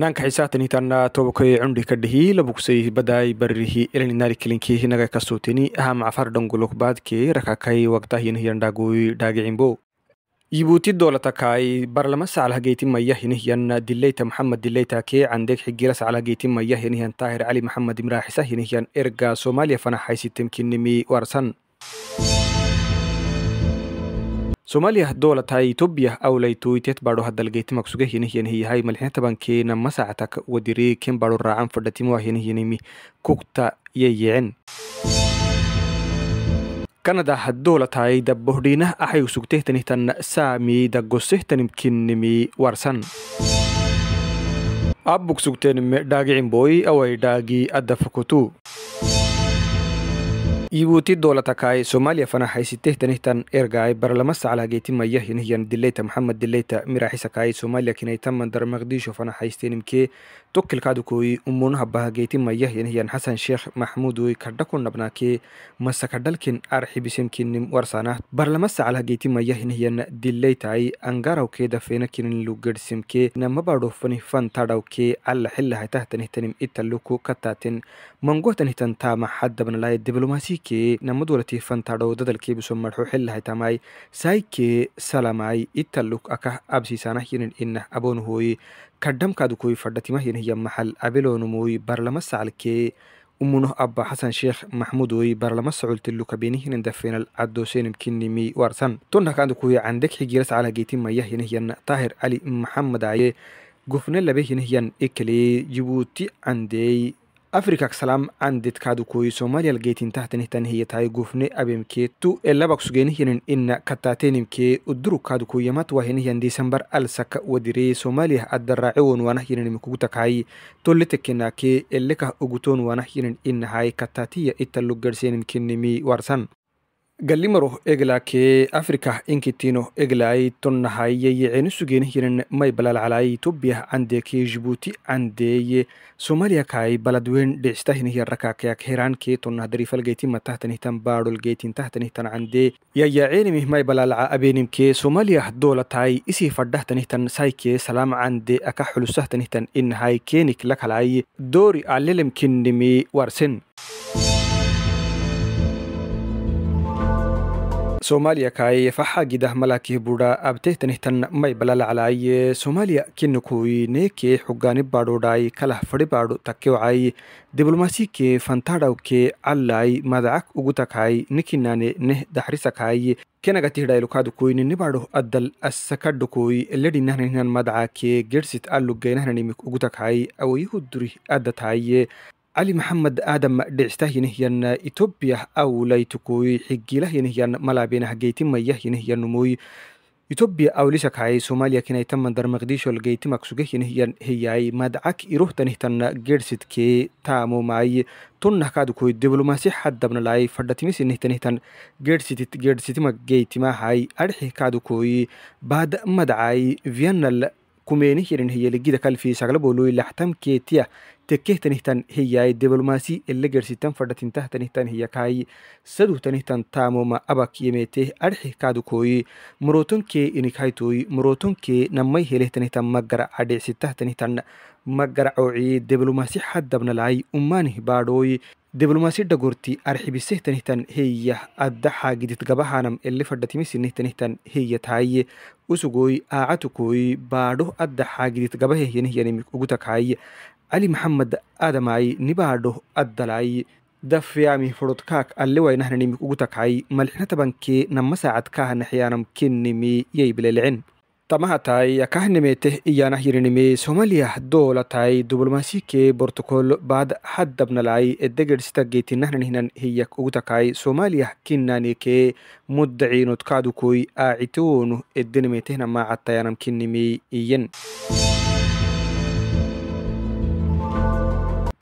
naanka xisaatanihitanna toobakay cundhi ka dhihi labugsay baday baririhi ilaninaari kilinkii naga kasuutini aha macfar dhangulok baadkee rakakay wagtahina hiyandhaagui dhaagicimbo yibuuti doolatakai barlama saclahageytimaya hinihiyan dileyta maxamed dileytakee candeg xigira saclahageytimaya hinihiyan taahir cali maxamed imraaxisa hinihiyan erga soomaaliya fanaxaysitemkinimi warsan soomaaliyah dowladta itoobiya awlay toytet baro hadalgeytama kusuga hinahyanah yahay malxina tabankeena masacta wadiri ken baro raacan fadhatimoa hinahyanimi kugta yayecen kanada dowladtay dabohdhiinah axay usugtehtanihtan saami dagosehtanimkinimi warsan abbuk sugtenime dhaagicin booy dhaagi adafakutu yuguuti doolatakai soomaaliya fanaxaysiteehtanihtan ergaai barlama saclahageytimaya hinihyan dileyta maxamed dileyta miraxisakaai soomaaliya kinaytaman darmaqdiisho fanaxaysteenimkee tokkilkaadukoy umun habahageytin mayah yanhiyan xasan sheekh maxmuudoy kadhakun nabnaakee masakadhalkin arxibisemkinim warsanah barlamasacal hageytin mayah yanhiyan dileytaay angarawkeeda feenakinin lugersimkee namabadhofani fantadhawkee alla xillahaytahtanihtanim italuku kataaten mangohtanihtan taamaxadabnalaay diblomasikee namadwalatii fantadhaw dadalkeebiso marxo xillahaytamaay saaykee salamaay italuk akah absiisaanah yanin inah aboonuhooye kadhamkaadu koyfadhatimahinahiya maxal abelonumoy barlama sacalkee umunoh aba xasan sheekh maxmuudoy barlama socolti lukabenihinan dafenal cadoosenamkinimi warsan tonhakaandu kuya candeg xigiras calageetimayahinahiyan taahir cali maxamadaye gufna laba hinahiyan ekale jibuuti candeey afrikak salaam aan dadkaadu kooyi soomaaliyalgeetin tahtanihtan hiyatahay guufne abemkeetu elabak sugeenihinan ina kattaatenimkee udurukkaadu kooyamad wahinihyan disembar alsaka wadiree soomaaliyah addaraacewoon wanahyinan imkugutakahay tolletekenaakee elekah ugutoon wanahyinan inahay kataatiya itta lugarsenimkenimi warsan galimaro egla kee afrika inkitino eglai tonnahayeye eenusugenhiren may balalcalai tobiah candeekee jibuuti candeeye somaliyakai baladwen dhicitahinahirakakeak heraan kee tonnah darifalgeytima tahtanihtan baadholgeytin tahtanihtan candee yayaceenimih may balalca abeenimkee somaliyah doolatai isii fadhahtanihtan saykee salaam candee aka xulusahtanihtan inahai keenik lakalai doori alelemkinimi warsen soomaaliya kaayfa faxaagidah malakih buudha abtehtanihtan may balalaclaaye soomaaliya kinikuy neekee xogaani baadhodhay kalah fadhi baadho takkewcay diblomaasike fantadhawke callay madacak ugu takay nikinane neh daxrisakay kenagatihdhaylukaadukoyni nibaadho addal asakadhokoy ledhinahnihnan madacake gersit allugaynahnan ugu takay awayahu duri addataaye ali maxamed aadam dhicitah inahyan etobiya awlaitukuy xiggilah inahyan malaabenaha geytimayah inahyannumuy etobiya awlisakhay somaaliya kinaytaman darmaqdishol geytimak sugah inahyan heyay madcak iruhtanihtan geedhsidkee taamomay tunnahkaadkuy diblomaasi xaddabnalay fadhatimis inihtanihtan geedhsitima geytimahay adhixihkaadukuy baad madcay vienal kumeeni hirin hiyeligida kalfii saglaboluy laxtam keetiya tekkehtanihtan hiyaay diblomaasi elegersitan fadhatintahnihtan hiyakaay saduhtanihtan taamoma abak yemeeteh adxihkaadukoyi murootonkee inikhaitoyi murootonkee namay helehtanihtan magara adhecsitahtanihtan magaracooci diblomaasi xaddabnalaay umaanih baadhooyi diblomaasiyadda dhagorti arxibisehtan hitan heeya addaxa gididgabahanam eli fadhatimisinnihtan heya taaye usugooy aacatukoy baadho addaxa gididgabahehyanihyanimik ugutakaay cali maxamed aadamaay nibaadho addalaay dafyaami forodkaak allewaynahna ugutakaay malxina tabankee nama saacadkaahanaxyaanam kennimi yay bilelecen tamahatai yakahnemeteh iyanahyirinime somalia dolatai diblomasike bortokol bad haddabnalai edegersita geetinahnan hiyak ugutakai somalia kinanike muddaciinodkaadukoi aacitoonu edenemetehna maacattayanam kinimi iyen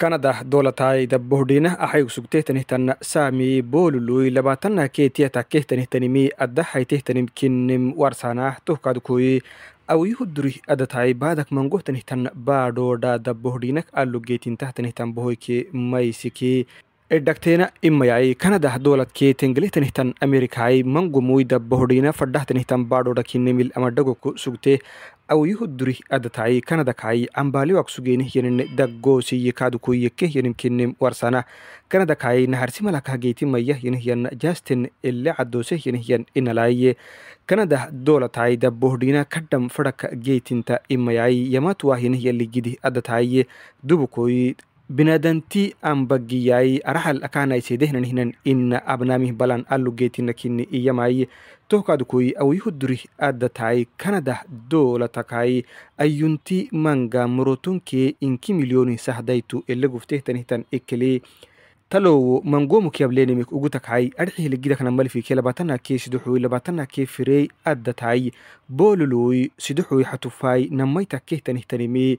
kanadah dolatayda bohdina axaygsugtehtanihtan saami bolului labaatana keetiyatakkehtanihtanimi addaxaytehtanim kinim warsanah tohkadkoi awiyuhu durih adatai badak mangohtanihtan baadhoodha da bohdhinak alugeetintahtanihtan bohoyke maysiki dhagteena imaya kanada dowladkeeten galihtanihtan amerikaai mangumuida bohdhiina fadhahtanihtan baadhodhakinimil ama sugte awiyuhu duri adataai kanadakai ambaaliwak sugeenihyenen daggoosi kadukuyekehyenimkinim warsana kanadakai naharsimalakahageytimayahyenihyan jasten ele cadoosehyenihyan inalaaye kanada dowlatai da bohdhiina kadham fadhaka geytinta imayai yamatuwahinihya ligidi adataaye dubukoyi binadanti ambagiyai arahal akaanaisedehnan ina abnamih balan alugetinakini iyamai tohkadkoi awyuhdurih adatai kanadah dolatakai ayunti manga morotonkee inki milyoni sahdaitu eleguftehtanihtan ekele talowo mangomukiablenimik ugutakai arxihilgidakna malfikelabatanakee sidoxoi labatanakee firey adatai bololoi sidoxoi hatufai namaitakkehtanihtanimee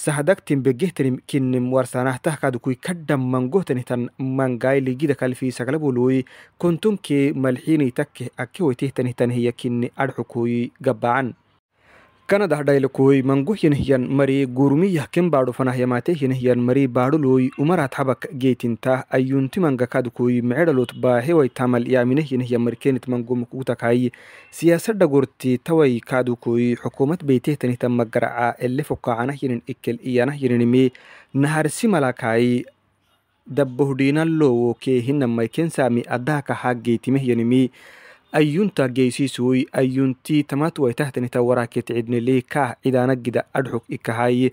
sahadagtin begehtanim kinim warsanahtaakadkui kadham mangohtanitan mangai ligida kalfi sagalabului kontonkee malxiinay takkeh akkehoytehtanihtan hiya kini adxukui gabaan ಕನದ ಡೈಲಕೋಯ್ ಮಂಗು ಹೆನಹಿಯನ್ ಮರಿ ಗುರುಮಿಯಹ ಕೆಂಬಾಡು ಫನಹಯಮಾತೆ ಹೆನಹಿಯನ್ ಮರಿ ಬಾಡುಲೋಯ್ ಉಮರಾತ್ ಹಬಕ್ ಗೇತಿಂತ ಅಯ್ಯುಂತಿ ಮಂಗ ಕಾದುಕೋಯ್ ಮೇಡಲೋತ್ ಬಾ ಹೆವಯ್ ತಾಮಲ್ ಯಾಮಿನ ಹೆನಹಿಯ ಮರಿ ಕೇನಿತ್ ಮಂಗು ಮುಕೂತಕಾಯಿ ಸಿಯಾಸಡ್ಡ ಗುರ್ತಿ ತವಯ್ ಕಾದುಕೋಯ್ ಹುಕುಮತ್ ಬೇತೆ ತನಿತ ಮಗ್ಗರዓ ಎಲ್ಲೆ ಫುಕ್ಕಾನ ಹಿರಿನ್ ಇಕ್ಕೆಲ್ ಇಯನ ಹಿರಿನಿಮಿ ನಹರಿಸಿ ಮಲಾಕಾಯಿ dabbahu dhiinan loowo keehinamay kensaami addaaka haaggeetimeh yanimi ayyunta geysisuy ayyuntii tamatwaytahtanita waraakeetcidnilii kaah cidaanagida adxug ikahay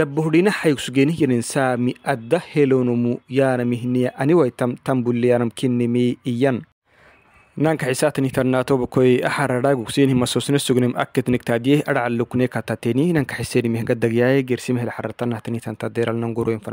dabbohdhina haygsugeenihyaninsaa mi adda helonomu yaanamihniya aniwaytam tambuliyanamkinimi iyan naanka xisaatanitarnaatobakoy axararaagugseenhimasosne sugnem akketnigtaadiyeh adhacallukne nanka xisenimihgadagyaye gersimehel xarartanahtanitanta deralnanguroyin